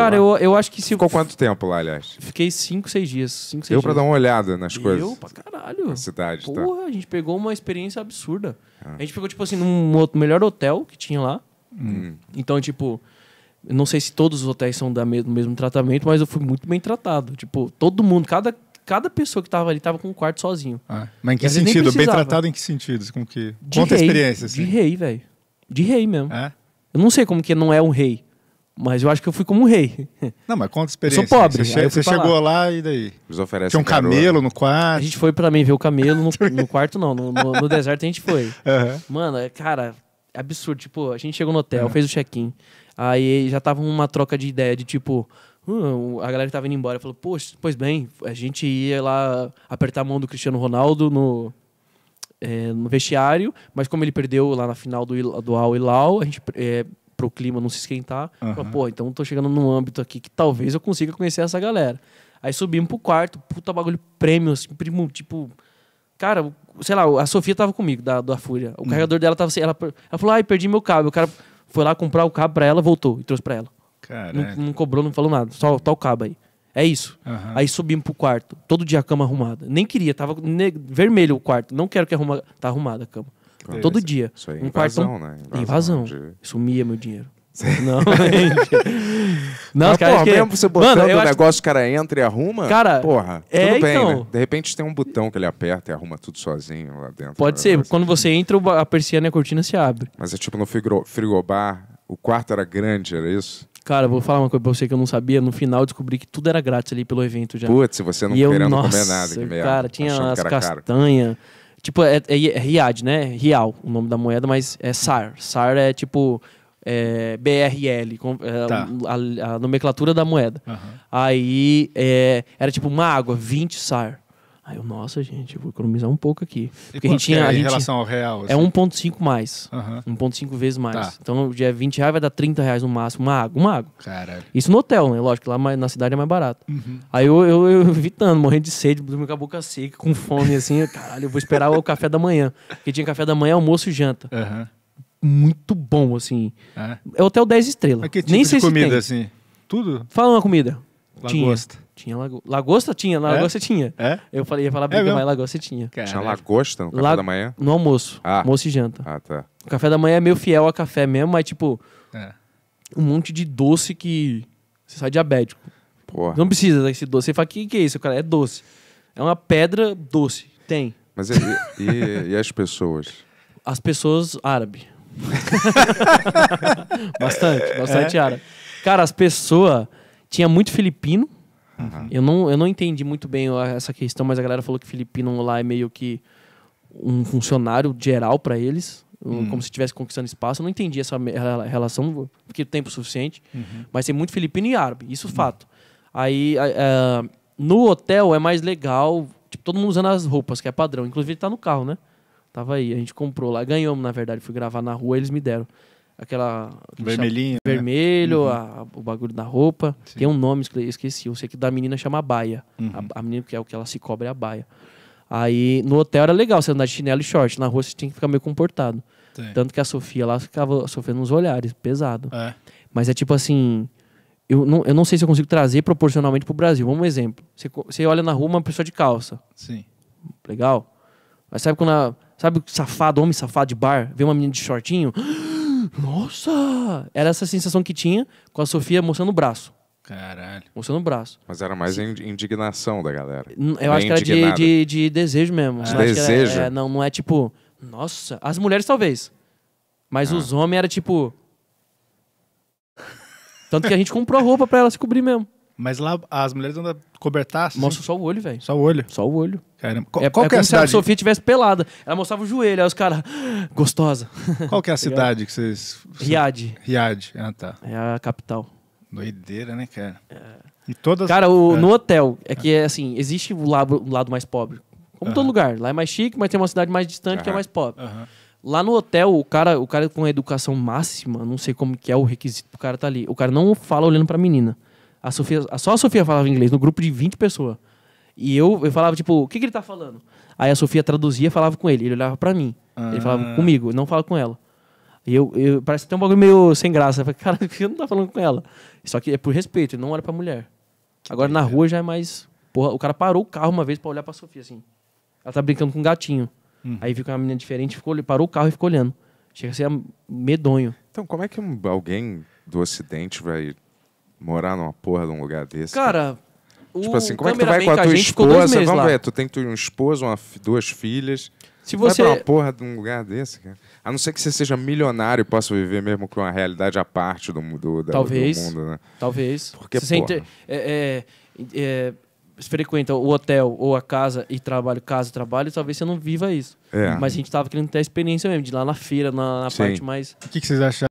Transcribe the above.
Cara, eu, eu acho que se. Ficou quanto tempo lá, aliás? Fiquei cinco, seis dias. Cinco, seis Deu pra dar uma olhada nas Deu coisas. Deu pra caralho. Na cidade, tá. Porra, tá. a gente pegou uma experiência absurda. Ah. A gente pegou, tipo assim, num outro, melhor hotel que tinha lá. Hum. hum. Então, tipo. Não sei se todos os hotéis são do mesmo, mesmo tratamento, mas eu fui muito bem tratado. Tipo, todo mundo, cada, cada pessoa que tava ali tava com um quarto sozinho. Ah, mas em que sentido? Bem tratado em que sentido? Com que? De Conta rei, a experiência, assim. De rei, velho. De rei mesmo. É? Eu não sei como que não é um rei. Mas eu acho que eu fui como um rei. Não, mas conta a experiência. Eu sou pobre. Você, che você chegou lá. lá. e daí? Eles oferecem Tinha um carona. camelo no quarto. A gente foi para mim ver o camelo no, no quarto, não. No, no, no, deserto a gente foi. Uhum. Mano, é, cara, é absurdo. Tipo, a gente chegou no hotel, uhum. fez o check-in. Aí já tava uma troca de ideia de tipo. Hum, a galera que tava indo embora falou: Poxa, pois bem, a gente ia lá apertar a mão do Cristiano Ronaldo no, é, no vestiário, mas como ele perdeu lá na final do, do Al Hilal, a gente é, para o clima não se esquentar. Uhum. pô, então tô chegando num âmbito aqui que talvez eu consiga conhecer essa galera. Aí subimos pro quarto, puta bagulho prêmio, assim, primo, tipo. Cara, sei lá, a Sofia tava comigo, da, da Fúria. O uhum. carregador dela tava assim. Ela, ela falou, ai, perdi meu cabo. O cara foi lá comprar o cabo pra ela, voltou e trouxe pra ela. Não, não, cobrou, não falou nada. Só tá o cabo aí. É isso. Uhum. Aí subimos pro quarto. Todo dia a cama arrumada. Nem queria, tava vermelho o quarto. Não quero que arruma, tá arrumada a cama. Claro. Todo dia. Isso aí, um invasão, quartão... né? Invasão. invasão. De... Sumia meu dinheiro. Não, Não, Mas, cara, é porra, que... mesmo você botando Mano, o negócio, o cara entra e arruma, cara, porra, é, tudo bem, então... né? De repente tem um botão que ele aperta e arruma tudo sozinho lá dentro. Pode né? ser, quando você entra, a persiana e a cortina se abre. Mas é tipo no frigobar, o quarto era grande, era isso? Cara, vou falar uma coisa pra você que eu não sabia. No final, descobri que tudo era grátis ali pelo evento já. Putz, você não e querendo eu, nossa, comer nada. Que merda, cara, tinha as castanhas. Tipo, é, é, é Riad, né? Real, o nome da moeda, mas é SAR. SAR é tipo é, BRL, com, é, tá. a, a, nomenclatura da moeda. Uhum. Aí é, era tipo uma água, 20 SAR. Aí eu, nossa, gente, eu vou economizar um pouco aqui. Porque e a gente tinha. É em relação ao real? É assim? É 1,5 mais. Uhum. 1,5 vezes mais. Tá. Então, o dia 20 reais, vai dar 30 reais no máximo. Uma água, uma água. Caralho. Isso no hotel, né? Lógico, lá na cidade é mais barato. Uhum. Aí eu, eu, eu, evitando, morrendo de sede, dormindo com a boca seca, com fome, assim. caralho, eu vou esperar o café da manhã. Porque tinha café da manhã, almoço e janta. Uhum. Muito bom, assim. É, é hotel 10 estrelas. Mas que tipo Nem de sei comida, se tem. assim? Tudo? Fala uma comida. Lagosta. Tinha. Tinha lago... lagosta? Tinha, é? lagosta é? tinha. É? Eu falei, ia falar briga, é mas lagosta tinha. Caralho. Tinha lagosta no café La... da manhã? No almoço. Ah. Almoço e janta. Ah, tá. O café da manhã é meio fiel a café mesmo, mas tipo. É. Um monte de doce que. Você sai diabético. Porra. Não precisa desse doce. Você fala, o que, que é isso, cara? É doce. É uma pedra doce. Tem. Mas e, e, e as pessoas? As pessoas árabe. bastante, bastante é? árabe. Cara, as pessoas tinha muito filipino. Uhum. Eu, não, eu não entendi muito bem essa questão, mas a galera falou que filipino lá é meio que um funcionário geral para eles, uhum. como se estivesse conquistando espaço. Eu não entendi essa relação, porque tempo suficiente. Uhum. Mas tem muito filipino e árabe, isso é fato. Uhum. Aí, no hotel é mais legal, tipo, todo mundo usando as roupas, que é padrão. Inclusive, ele tá no carro, né? Tava aí, a gente comprou lá, ganhamos, na verdade. Fui gravar na rua, eles me deram aquela vermelhinho chama, né? vermelho uhum. a, o bagulho da roupa Sim. tem um nome esqueci eu sei que da menina chama baia uhum. a, a, menina que é o que ela se cobre é a baia aí no hotel era legal você andar de chinelo e short na rua você tinha que ficar meio comportado Sim. tanto que a Sofia lá ficava sofrendo uns olhares pesado é. mas é tipo assim eu não, eu não sei se eu consigo trazer proporcionalmente pro Brasil vamos um exemplo você, você olha na rua uma pessoa de calça Sim. legal mas sabe quando a, sabe safado homem safado de bar vê uma menina de shortinho nossa! Era essa sensação que tinha com a Sofia mostrando o braço. Caralho. Mostrando o braço. Mas era mais Sim. indignação da galera. Eu acho que era de, de, de, desejo mesmo. Ah. desejo? Era, é, não, não é tipo, nossa. As mulheres talvez. Mas ah. os homens era tipo. Tanto que a gente comprou roupa pra ela se cobrir mesmo. Mas lá as mulheres andam cobertas assim. Mostra só o olho, velho. Só o olho. Só o olho. Caramba. Qual, é, qual é, é a se cidade? a Sofia tivesse pelada. Ela mostrava o joelho, aí os caras. Ah, gostosa. Qual que é a tá cidade que vocês. Riad. Riad, ah tá. É a capital. Doideira, né, cara? É. E todas. Cara, o, é. no hotel, é que assim, existe o lado, o lado mais pobre. Como uh -huh. todo lugar. Lá é mais chique, mas tem uma cidade mais distante uh -huh. que é mais pobre. Uh -huh. Lá no hotel, o cara, o cara com a educação máxima, não sei como que é o requisito pro cara tá ali. O cara não fala olhando pra menina. A Sofia, só a Sofia falava inglês, no grupo de 20 pessoas. E eu, eu falava, tipo, o que, que ele tá falando? Aí a Sofia traduzia e falava com ele. Ele olhava para mim. Ah. Ele falava ah. comigo, não fala com ela. E eu, eu parece até um bagulho meio sem graça. Eu falei, cara, eu não tá falando com ela. Só que é por respeito, ele não olha pra mulher. Agora na rua já é mais. Porra, o cara parou o carro uma vez para olhar pra Sofia, assim. Ela tá brincando com um gatinho. Hum. Aí viu que uma menina diferente, ficou, parou o carro e ficou olhando. Chega a ser medonho. Então, como é que alguém do Ocidente vai morar numa porra de um lugar desse? Cara, cara? O tipo assim, como é que tu vai com a, a esposa? Vamos lá. ver, tu tem um esposo, uma, duas filhas. Se você... Vai pra uma porra de um lugar desse, cara. A não ser que você seja milionário e possa viver mesmo com uma realidade à parte do, do, da, talvez, do mundo, né? Talvez. Porque, você porra. É, é, é, frequenta o hotel ou a casa e trabalho, casa, trabalho, talvez você não viva isso. É. Mas a gente tava querendo ter a experiência mesmo, de ir lá na feira, na, na parte mais... O que, que vocês acharam?